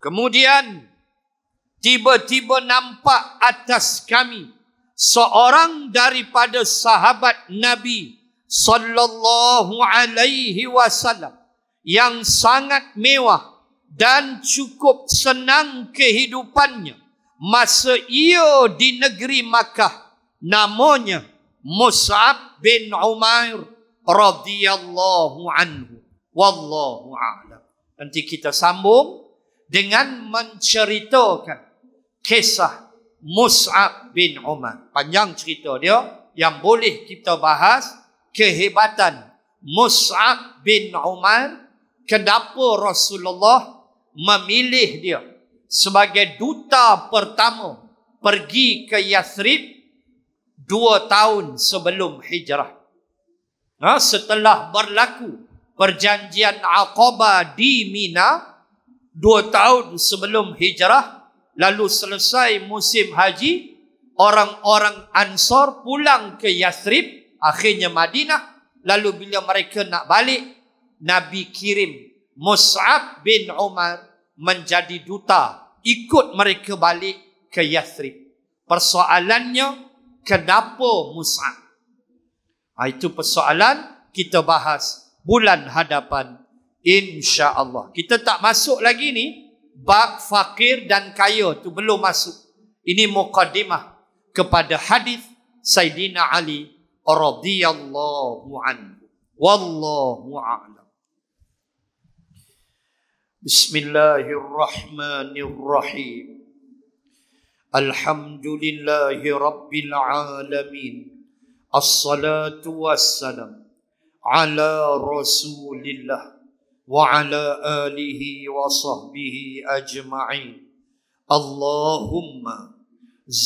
Kemudian tiba-tiba nampak atas kami seorang daripada sahabat Nabi sallallahu alaihi wasallam yang sangat mewah dan cukup senang kehidupannya masa ia di negeri Makkah namanya Mus'ab bin Umair radhiyallahu anhu wallahu a'lam nanti kita sambung dengan menceritakan kisah Mus'ab bin Umar. Panjang cerita dia yang boleh kita bahas kehebatan Mus'ab bin Umar kenapa Rasulullah memilih dia sebagai duta pertama pergi ke Yathrib dua tahun sebelum hijrah. Ha, setelah berlaku perjanjian Aqaba di Mina, dua tahun sebelum hijrah lalu selesai musim haji orang-orang ansar pulang ke Yathrib akhirnya Madinah lalu bila mereka nak balik Nabi kirim Mus'ab bin Umar menjadi duta ikut mereka balik ke Yathrib persoalannya kenapa Mus'ab ah, itu persoalan kita bahas bulan hadapan insya-Allah. Kita tak masuk lagi ni Bak fakir dan kaya tu belum masuk. Ini muqaddimah kepada hadis Sayyidina Ali radhiyallahu anhu. Wallahu a'lam. Bismillahirrahmanirrahim. Alhamdulillahi Rabbil Alamin Assalatu wassalam Ala Rasulillah وعلى اله وصحبه اجمعين اللهم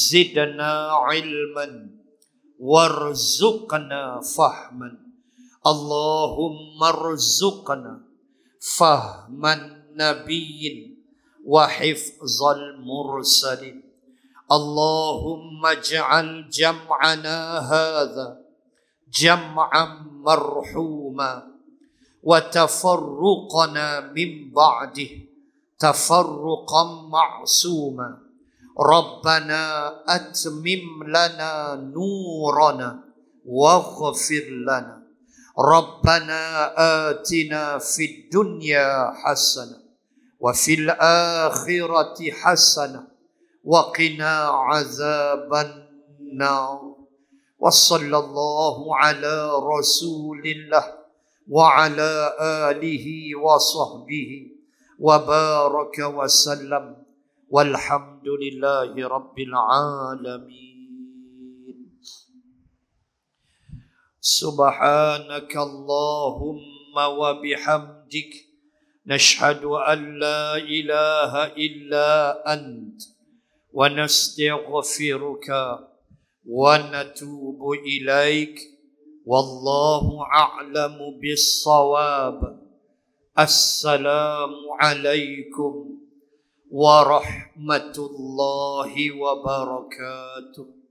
زدنا علما وارزقنا فهما اللهم ارزقنا فهم النبي وحفظ المرسلين اللهم اجعل جمعنا هذا جمعا مرحوما وتفرقنا من بعده تفرقا معصوما ربنا اتمم لنا نورنا واغفر لنا ربنا اتنا في الدنيا حسنه وفي الاخره حسنه وقنا عذاب النار وصلى الله على رسول الله وعلى اله وصحبه وبارك وسلم والحمد لله رب العالمين سبحانك اللهم وبحمدك نشهد ان لا اله الا انت ونستغفرك ونتوب اليك والله اعلم بالصواب السلام عليكم ورحمه الله وبركاته